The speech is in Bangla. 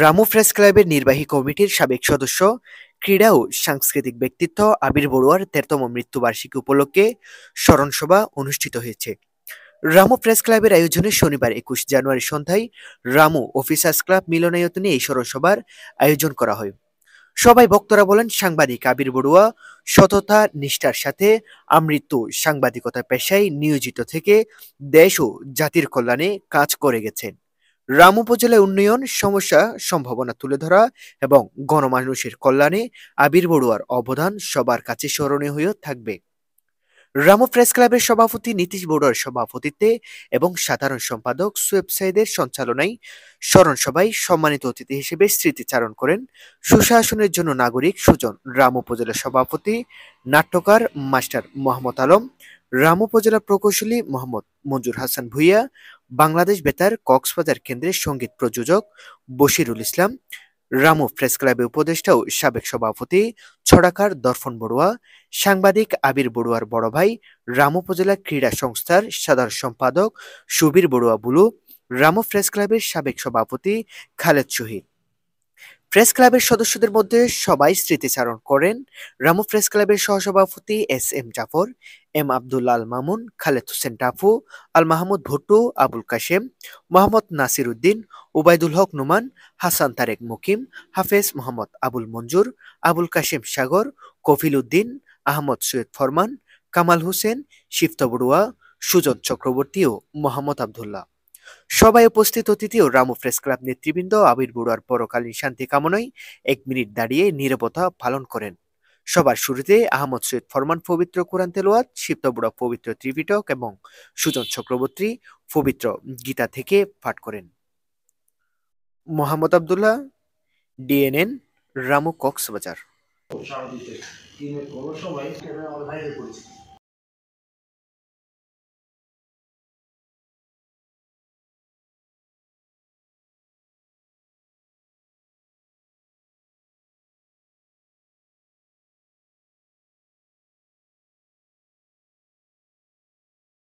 রামু প্রেস ক্লাবের নির্বাহী কমিটির সাবেক সদস্য ক্রীড়া ও সাংস্কৃতিক ব্যক্তিত্ব আবির বড়ুয়ার তেরতম মৃত্যুবার্ষিকী উপলক্ষে স্মরণসভা অনুষ্ঠিত হয়েছে রামু প্রেস ক্লাবের আয়োজনে শনিবার একুশ জানুয়ারি সন্ধ্যায় রামু অফিসার্স ক্লাব মিলনায়তনে এই স্মরণসভার আয়োজন করা হয় সবাই বক্তরা বলেন সাংবাদিক আবির বড়ুয়া সততা নিষ্ঠার সাথে আমৃত্যু সাংবাদিকতা পেশায় নিয়োজিত থেকে দেশ ও জাতির কল্যাণে কাজ করে গেছেন রাম উপজেলায় উন্নয়ন সমস্যা সম্ভাবনা তুলে ধরা এবং গণমানুষের কল্যাণে আবির বড়ুয়ার অবদান সবার কাছে স্মরণীয় হয়ে থাকবে রামু প্রেস ক্লাবের সভাপতি নীতিশ বড়ুয়ার সভাপতিত্বে এবং সাধারণ সম্পাদক সোয়েব সাইদের সঞ্চালনায় স্মরণ সভায় সম্মানিত অতিথি হিসেবে স্মৃতিচারণ করেন সুশাসনের জন্য নাগরিক সুজন রাম উপজেলা সভাপতি নাট্যকার মাস্টার মোহাম্মদ আলম রাম উপজেলা প্রকৌশলী মোহাম্মদ মঞ্জুর হাসান ভুইয়া বাংলাদেশ বেতার কক্সবাজার কেন্দ্রের সঙ্গীত প্রযোজক বশিরুল ইসলাম রামু প্রেস ক্লাবের উপদেষ্টা ও সাবেক সভাপতি ছড়াকার দর্ফন বড়ুয়া সাংবাদিক আবির বড়ুয়ার বড় ভাই রামু উপজেলা ক্রীড়া সংস্থার সাধারণ সম্পাদক সুবীর বড়ুয়া বুলু রামু প্রেস ক্লাবের সাবেক সভাপতি খালেদ শহীদ প্রেস ক্লাবের সদস্যদের মধ্যে সবাই স্মৃতিচারণ করেন রামু প্রেস ক্লাবের সহসভাপতি S M Jafar M Abdullah Al Mamun Khaled Hossain Tafu Al Mahmud Bhuttu Abul Kashem Mohammad Nasir Uddin Obaidul Haque Numan Hasan Tarek Mukim Hafez Mohammad Abul মঞ্জুর আবুল কাশেম সাগর কফিল উদ্দিন আহমদ সৈয়দ ফরমান কামাল হোসেন শিফত বড়ুয়া সুজন চক্রবর্তী ও মোহাম্মদ আবদুল্লাহ সভায় উপস্থিত অতিথি ও রামু প্রেস ক্লাব নেতৃবৃন্দ আবির বড়ুয়ার পরকালীন শান্তি কামনায় এক মিনিট দাঁড়িয়ে নিরবতা পালন করেন সবার শুরুতে আহমদ সৈয়দ ফরমান পবিত্র কোরআন তেলোয়াত শিবতবুড়া পবিত্র ত্রিপিটক এবং সুজন চক্রবর্তী পবিত্র গীতা থেকে পাঠ করেন মোহাম্মদ আবদুল্লাহ ডিএনএন রামু কক্সবাজার